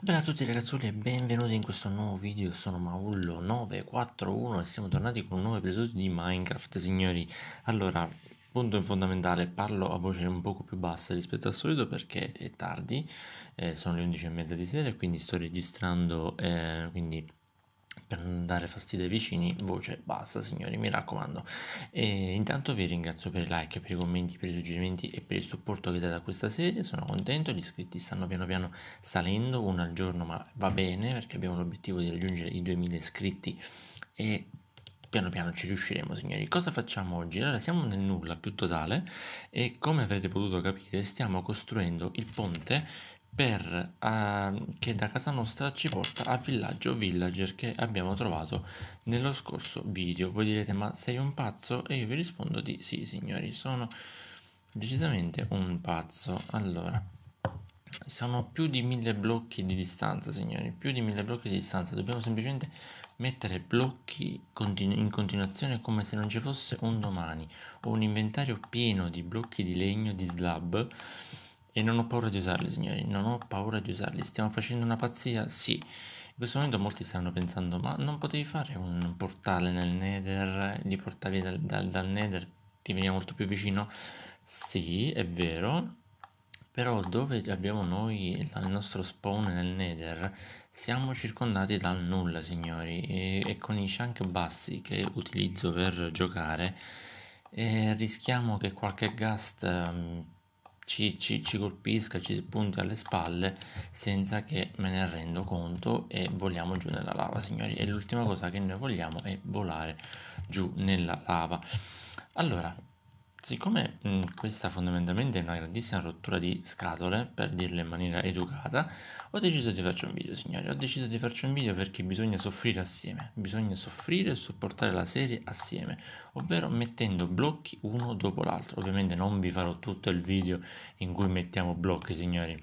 Bella a tutti ragazzuoli e benvenuti in questo nuovo video, sono Maullo941 e siamo tornati con un nuovo episodio di Minecraft signori Allora, punto fondamentale, parlo a voce un poco più bassa rispetto al solito perché è tardi eh, Sono le 11.30 di sera e quindi sto registrando, eh, quindi per non dare fastidio ai vicini, voce basta signori, mi raccomando. E intanto vi ringrazio per i like, per i commenti, per i suggerimenti e per il supporto che date a questa serie, sono contento, gli iscritti stanno piano piano salendo, uno al giorno, ma va bene perché abbiamo l'obiettivo di raggiungere i 2000 iscritti e piano piano ci riusciremo signori cosa facciamo oggi allora siamo nel nulla più totale e come avrete potuto capire stiamo costruendo il ponte per, uh, che da casa nostra ci porta al villaggio villager che abbiamo trovato nello scorso video. Voi direte ma sei un pazzo? E io vi rispondo di sì signori, sono decisamente un pazzo. Allora, sono più di mille blocchi di distanza signori, più di mille blocchi di distanza. Dobbiamo semplicemente mettere blocchi continu- in continuazione come se non ci fosse un domani. Ho un inventario pieno di blocchi di legno, di slab e non ho paura di usarli, signori, non ho paura di usarli. Stiamo facendo una pazzia? Sì. In questo momento molti stanno pensando, ma non potevi fare un portale nel Nether, li portavi dal, dal, dal Nether, ti veniva molto più vicino? Sì, è vero, però dove abbiamo noi il nostro spawn nel nether siamo circondati dal nulla signori e, e con i chunk bassi che utilizzo per giocare eh, rischiamo che qualche ghast um, ehm, ci, ci, ci colpisca, ci spunti alle spalle senza che me ne rendo conto e voliamo giù nella lava, signori. E l'ultima cosa che noi vogliamo è volare giù nella lava. Allora, Siccome mh, mm. mm, questa fondamentalmente è una grandissima rottura di scatole, per dirle in maniera educata, ho deciso di farci un video, signori. Ho deciso di farci un video perché bisogna soffrire assieme, bisogna soffrire e supportare la serie assieme, ovvero mettendo blocchi uno dopo l'altro. Ovviamente non vi farò tutto il video in cui mettiamo blocchi, signori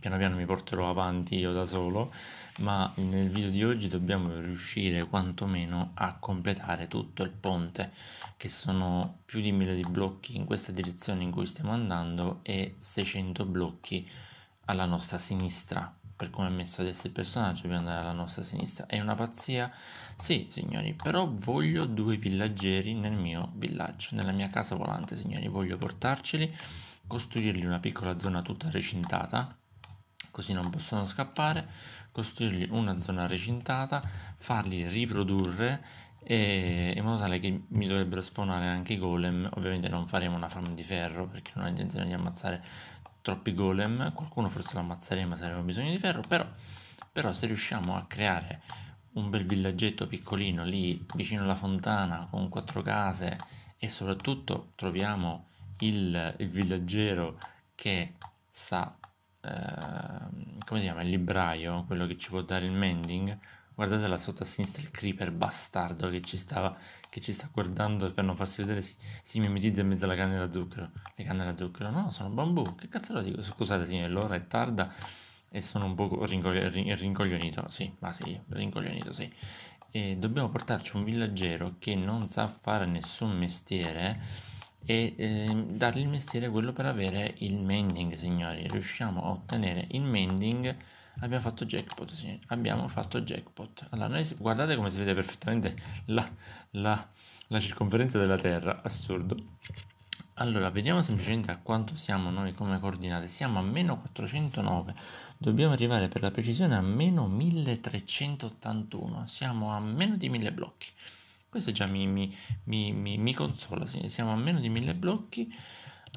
piano piano mi porterò avanti io da solo, ma nel video di oggi dobbiamo riuscire quantomeno a completare tutto il ponte, che sono più di mille di blocchi in questa direzione in cui stiamo andando e 600 blocchi alla nostra sinistra. Per come è messo adesso il personaggio, dobbiamo andare alla nostra sinistra. È una pazzia? Sì, signori, però voglio due villaggeri nel mio villaggio, nella mia casa volante, signori. Voglio portarceli, costruirgli una piccola zona tutta recintata, così non possono scappare, costruirgli una zona recintata, farli riprodurre e in modo tale che mi dovrebbero spawnare anche i golem. Ovviamente non faremo una farm di ferro perché non ho intenzione di ammazzare troppi golem, qualcuno forse lo ammazzeremo se avremo bisogno di ferro, però, però se riusciamo a creare un bel villaggetto piccolino lì vicino alla fontana con quattro case e soprattutto troviamo il, il villaggero che sa Ehm, come si chiama, il libraio, quello che ci può dare il mending, guardate là sotto a sinistra il creeper bastardo che ci, stava, che ci sta guardando per non farsi vedere, si, si mimetizza in mezzo alla canna da zucchero. Le canne da zucchero, no, sono bambù, che cazzo lo dico? Scusate signore, l'ora è tarda e sono un po' rincoglionito, sì, ma sì, rincoglionito, sì. E dobbiamo portarci un villaggero che non sa fare nessun mestiere e eh, dargli il mestiere quello per avere il mending signori riusciamo a ottenere il mending abbiamo fatto jackpot signori abbiamo fatto jackpot allora noi guardate come si vede perfettamente la, la, la circonferenza della terra assurdo allora, vediamo semplicemente a quanto siamo noi come coordinate. Siamo a meno 409, dobbiamo arrivare per la precisione a meno 1381, siamo a meno di 1000 blocchi. Questo già mi, mi, mi, mi consola, siamo a meno di 1000 blocchi,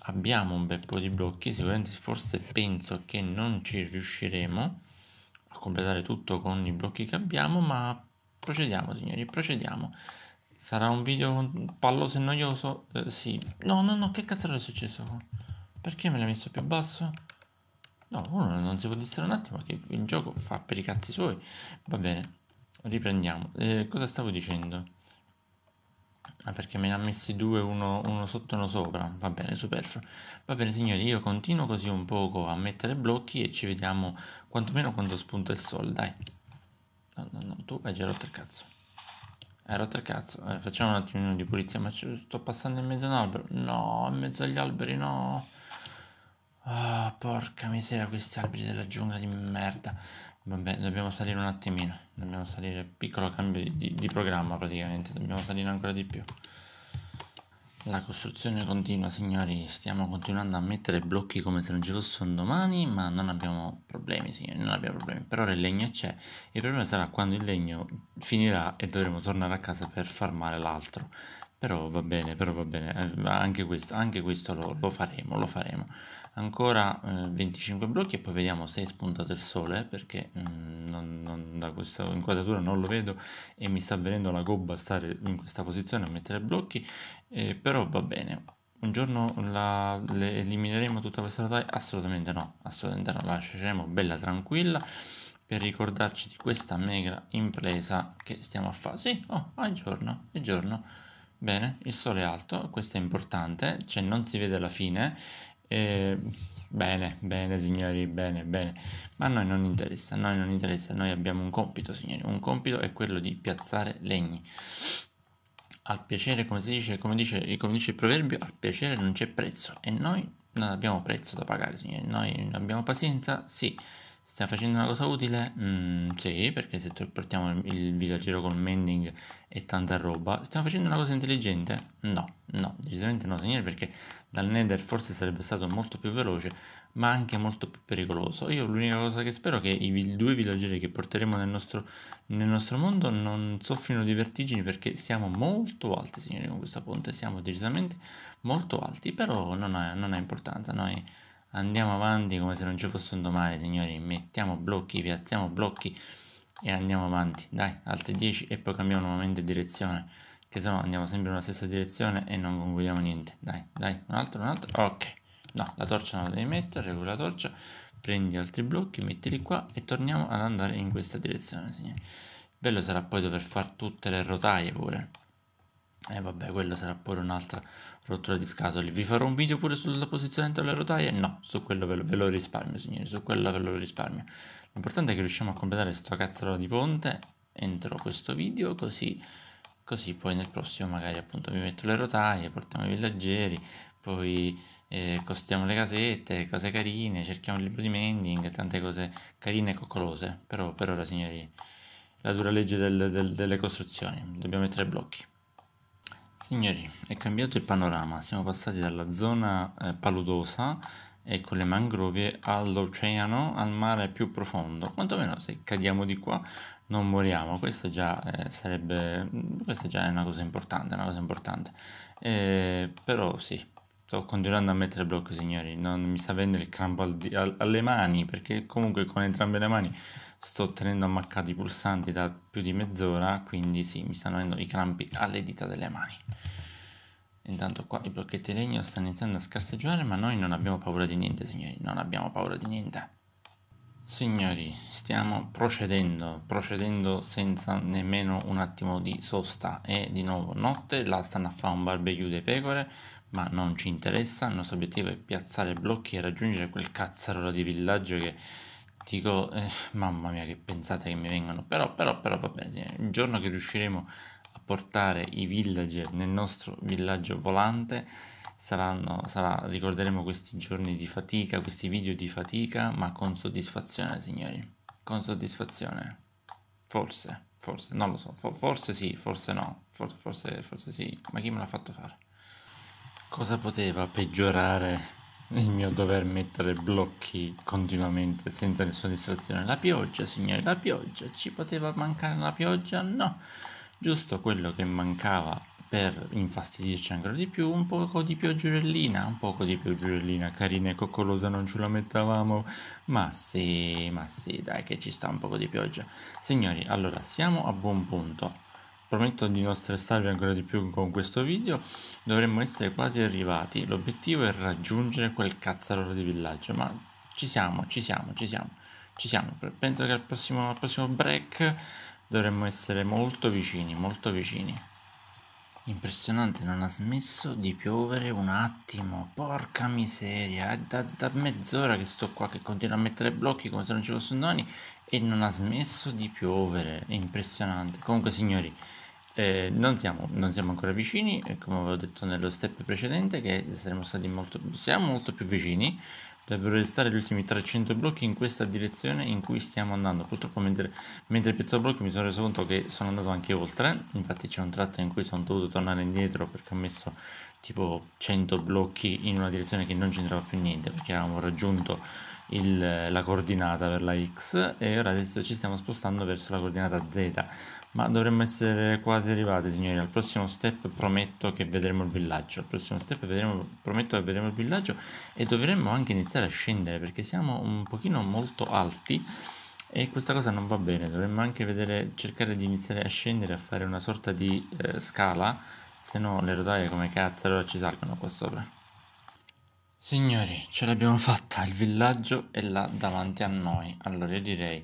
abbiamo un bel po' di blocchi, sicuramente forse penso che non ci riusciremo a completare tutto con i blocchi che abbiamo, ma procediamo signori, procediamo. Sarà un video palloso e noioso? Eh, sì. No, no, no, che cazzo è successo Perché me l'ha messo più basso? No, uno non si può distrarre un attimo che il gioco fa per i cazzi suoi. Va bene, riprendiamo. Eh, cosa stavo dicendo? Ah, perché me ne ha messi due, uno, uno sotto e uno sopra. Va bene, superfluo. Va bene, signori, io continuo così un poco a mettere blocchi e ci vediamo quantomeno quando spunta il sole, dai. No, no, no, tu hai già rotto il cazzo. Hai rotto il cazzo. Eh, facciamo un attimino di pulizia, ma sto passando in mezzo a un albero. No, in mezzo agli alberi, no. oh, porca miseria, questi alberi della giungla di merda. Vabbè, dobbiamo salire un attimino dobbiamo salire piccolo cambio di, di, programma praticamente dobbiamo salire ancora di più la costruzione continua signori stiamo continuando a mettere blocchi come se non ci fossero domani ma non abbiamo problemi signori non abbiamo problemi per ora il legno c'è il problema sarà quando il legno finirà e dovremo tornare a casa per farmare l'altro però va bene però va bene eh, anche questo, anche questo lo, lo faremo lo faremo ancora eh, 25 blocchi e poi vediamo se è spuntato il sole perché mh, mm, non, non, da questa inquadratura non lo vedo e mi sta venendo la gobba stare in questa posizione a mettere blocchi eh, però va bene un giorno la, le elimineremo tutta questa rotaia? Assolutamente no, assolutamente no, la lasceremo bella tranquilla per ricordarci di questa mega impresa che stiamo a fare. Sì, oh, ah, è giorno, è giorno. Bene, il sole è alto, questo è importante, cioè non si vede la fine e bene, bene signori, bene, bene. Ma a noi non interessa, a noi non interessa, noi abbiamo un compito signori, un compito è quello di piazzare legni. Al piacere, come si dice, come dice, come dice il proverbio, al piacere non c'è prezzo e noi non abbiamo prezzo da pagare signori, noi non abbiamo pazienza, sì. Stiamo facendo una cosa utile? Mm, sì, perché se portiamo il villaggero col mending e tanta roba. Stiamo facendo una cosa intelligente? No, no, decisamente no, signore, perché dal nether forse sarebbe stato molto più veloce, ma anche molto più pericoloso. Io l'unica cosa che spero è che i due villaggeri che porteremo nel nostro, nel nostro mondo non soffrino di vertigini perché siamo molto alti, signori, con questa ponte. Siamo decisamente molto alti, però non ha, non ha importanza, noi Andiamo avanti come se non ci fosse un domani, signori. Mettiamo blocchi, piazziamo blocchi e andiamo avanti. Dai, altri 10 e poi cambiamo nuovamente direzione. Che se no andiamo sempre nella stessa direzione e non concludiamo niente. Dai, dai, un altro, un altro. Ok. No, la torcia non la devi mettere, regoli la torcia. Prendi altri blocchi, mettili qua e torniamo ad andare in questa direzione, signori. Bello sarà poi dover fare tutte le rotaie pure. E eh vabbè, quella sarà pure un'altra rottura di scatole. Vi farò un video pure sulla posizione tra le rotaie? No, su quello ve lo, ve lo risparmio, signori, su quello ve lo risparmio. L'importante è che riusciamo a completare sto cazzarola di ponte entro questo video, così, così poi nel prossimo magari appunto vi metto le rotaie, portiamo i villaggeri, poi eh, costiamo le casette, cose carine, cerchiamo il libro di mending, tante cose carine e coccolose. Però per ora, signori, la dura legge del, del, delle costruzioni, dobbiamo mettere blocchi. Signori, è cambiato il panorama, siamo passati dalla zona eh, paludosa e con le mangrovie all'oceano, al mare più profondo. Quantomeno se cadiamo di qua non moriamo, questa già eh, sarebbe questa già è una cosa importante, una cosa importante. Eh, però sì, Sto continuando a mettere blocco, signori. Non mi sta venendo il crampo al al- alle mani perché comunque con entrambe le mani sto tenendo ammaccati i pulsanti da più di mezz'ora. Quindi sì, mi stanno venendo i crampi alle dita delle mani. Intanto qua i blocchetti di legno stanno iniziando a scarseggiare, ma noi non abbiamo paura di niente, signori. Non abbiamo paura di niente. Signori, stiamo procedendo, procedendo senza nemmeno un attimo di sosta e di nuovo notte, là stanno a fare un barbecue dei pecore, ma non ci interessa, il nostro obiettivo è piazzare blocchi e raggiungere quel cazzarola di villaggio che dico, eh, mamma mia che pensate che mi vengano, però, però, però va bene, il giorno che riusciremo a portare i villager nel nostro villaggio volante, saranno, sarà, ricorderemo questi giorni di fatica, questi video di fatica, ma con soddisfazione signori, con soddisfazione, forse, forse, non lo so, forse sì, forse no, forse, forse, forse sì, ma chi me l'ha fatto fare? Cosa poteva peggiorare il mio dover mettere blocchi continuamente senza nessuna distrazione? La pioggia, signori, la pioggia. Ci poteva mancare la pioggia? No. Giusto quello che mancava per infastidirci ancora di più, un poco di pioggiurellina, un poco di pioggiurellina carina e coccolosa non ce la mettavamo, ma sì, ma sì, dai che ci sta un poco di pioggia. Signori, allora siamo a buon punto. Prometto di non stressarvi ancora di più con questo video dovremmo essere quasi arrivati. L'obiettivo è raggiungere quel cazzarolo di villaggio, ma ci siamo, ci siamo, ci siamo, ci siamo. Penso che al prossimo, al prossimo break dovremmo essere molto vicini, molto vicini. Impressionante, non ha smesso di piovere un attimo, porca miseria, è da, da mezz'ora che sto qua che continuo a mettere blocchi come se non ci fossero noni e non ha smesso di piovere, è impressionante. Comunque signori, eh, non, siamo, non, siamo, ancora vicini, eh, come avevo detto nello step precedente, che saremo stati molto, siamo molto più vicini. Dovrebbero restare gli ultimi 300 blocchi in questa direzione in cui stiamo andando. Purtroppo mentre, mentre piazzo blocchi mi sono reso conto che sono andato anche oltre. Infatti c'è un tratto in cui sono dovuto tornare indietro perché ho messo tipo 100 blocchi in una direzione che non c'entrava più niente perché avevamo raggiunto il, la coordinata per la x e ora adesso ci stiamo spostando verso la coordinata z ma dovremmo essere quasi arrivati, signori. Al prossimo step prometto che vedremo il villaggio. Al prossimo step vedremo, prometto che vedremo il villaggio e dovremmo anche iniziare a scendere perché siamo un pochino molto alti e questa cosa non va bene. Dovremmo anche vedere, cercare di iniziare a scendere, a fare una sorta di eh, scala, se no le rotaie come cazzo allora ci salgono qua sopra. Signori, ce l'abbiamo fatta, il villaggio è là davanti a noi. Allora io direi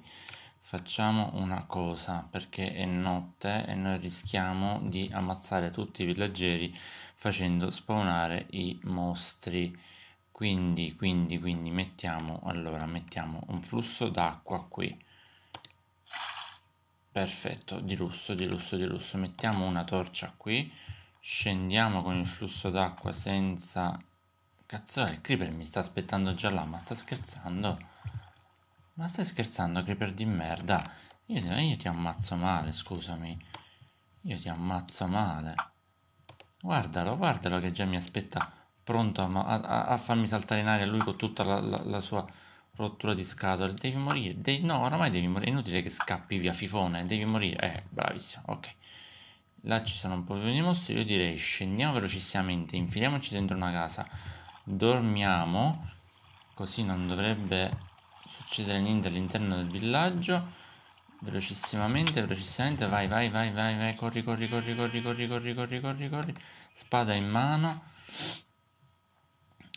Facciamo una cosa, perché è notte e noi rischiamo di ammazzare tutti i villaggeri facendo spawnare i mostri. Quindi, quindi, quindi mettiamo, allora, mettiamo un flusso d'acqua qui. Perfetto, di lusso, di lusso, di lusso. Mettiamo una torcia qui. Scendiamo con il flusso d'acqua senza... Cazzo, il creeper mi sta aspettando già là, ma sta scherzando? Ma stai scherzando, creeper di merda? Io, io ti ammazzo male, scusami. Io ti ammazzo male. Guardalo, guardalo che già mi aspetta pronto a, a, a farmi saltare in aria lui con tutta la, la, la sua rottura di scatole. Devi morire, devi, no, oramai devi morire. È inutile che scappi via, fifone, devi morire. Eh, bravissimo, ok. Là ci sono un po' di mostri, io direi scendiamo velocissimamente, infiliamoci dentro una casa, dormiamo, così non dovrebbe uccidere niente all'interno del villaggio. Velocissimamente, velocissimamente, vai, vai, vai, vai, vai, corri, corri, corri, corri, corri, corri, corri, corri, corri. Spada in mano.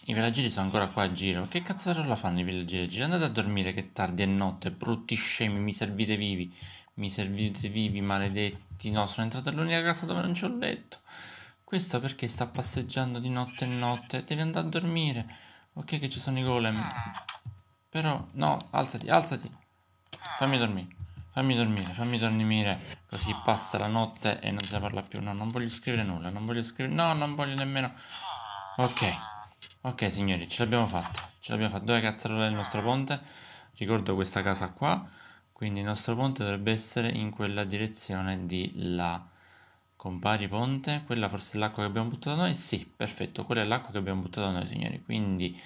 I villaggeri sono ancora qua a giro. Che cazzo la fanno i villaggeri? Andate a dormire che tardi è notte, brutti scemi, mi servite vivi. Mi servite vivi, maledetti. No, sono entrato nell'unica casa dove non c'ho letto. Questo perché sta passeggiando di notte e notte. Devi andare a dormire. Ok che ci sono i golem. Però, no, alzati, alzati. Fammi dormire. Fammi dormire, fammi dormire, così passa la notte e non si parla più. No, non voglio scrivere nulla, non voglio scrivere... No, non voglio nemmeno... Ok, ok signori, ce l'abbiamo fatta. Ce l'abbiamo fatta. Dove cazzarola è il nostro ponte? Ricordo questa casa qua. Quindi il nostro ponte dovrebbe essere in quella direzione di là. Compari ponte. Quella forse è l'acqua che abbiamo buttato noi? Sì, perfetto, quella è l'acqua che abbiamo buttato noi, signori. Quindi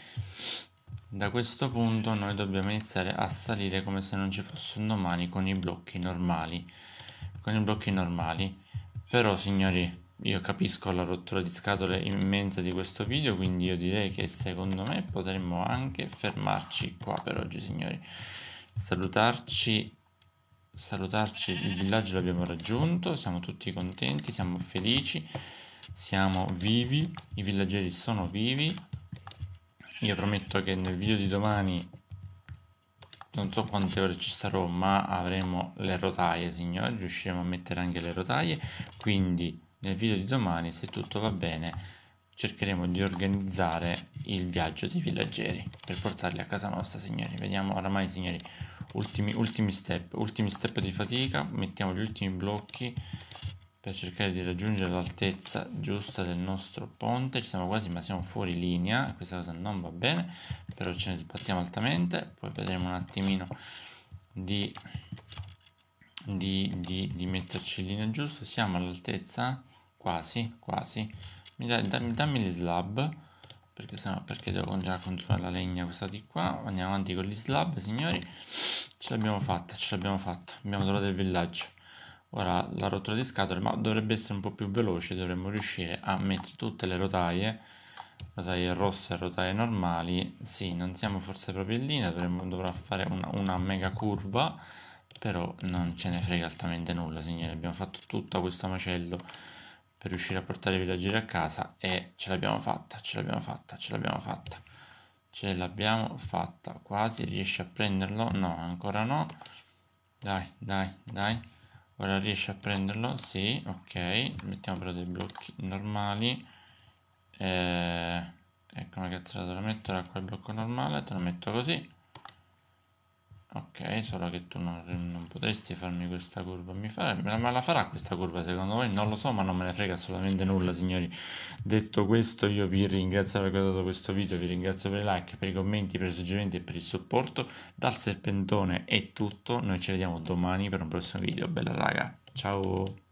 da questo punto noi dobbiamo iniziare a salire come se non ci fosse un domani con i blocchi normali. Con i blocchi normali. Però signori, io capisco la rottura di scatole immensa di questo video, quindi io direi che secondo me potremmo anche fermarci qua per oggi signori. Salutarci salutarci, il villaggio l'abbiamo raggiunto, siamo tutti contenti, siamo felici, siamo vivi, i villaggeri sono vivi, io prometto che nel video di domani non so quante ore ci starò ma avremo le rotaie signori riusciremo a mettere anche le rotaie quindi nel video di domani se tutto va bene cercheremo di organizzare il viaggio dei villaggeri per portarli a casa nostra signori vediamo oramai signori ultimi, ultimi step ultimi step di fatica mettiamo gli ultimi blocchi per cercare di raggiungere l'altezza giusta del nostro ponte ci siamo quasi ma siamo fuori linea questa cosa non va bene però ce ne sbattiamo altamente poi vedremo un attimino di, di, di, di metterci in linea giusta siamo all'altezza quasi quasi mi dai, dammi, dammi gli slab perché sennò perché devo continuare a consumare la legna questa di qua andiamo avanti con gli slab signori ce l'abbiamo fatta ce l'abbiamo fatta abbiamo trovato il villaggio ora la rottura di scatole ma dovrebbe essere un po' più veloce dovremmo riuscire a mettere tutte le rotaie rotaie rosse e rotaie normali sì non siamo forse proprio in linea dovremmo, dovrà fare una, una, mega curva però non ce ne frega altamente nulla signori abbiamo fatto tutto questo macello per riuscire a portare i villaggeri a casa e ce l'abbiamo fatta ce l'abbiamo fatta ce l'abbiamo fatta ce l'abbiamo fatta quasi riesci a prenderlo no ancora no dai dai dai Ora riesce a prenderlo? Sì, ok. Mettiamo però dei blocchi normali. Eh, e come cazzo lo metto? Ora qua il blocco normale, te lo metto così. Ok, solo che tu non, non, potresti farmi questa curva. Mi fa, me la farà questa curva secondo voi? Non lo so, ma non me ne frega assolutamente nulla, signori. Detto questo, io vi ringrazio per aver guardato questo video, vi ringrazio per i like, per i commenti, per i suggerimenti e per il supporto. Dal serpentone è tutto, noi ci vediamo domani per un prossimo video. Bella raga, ciao!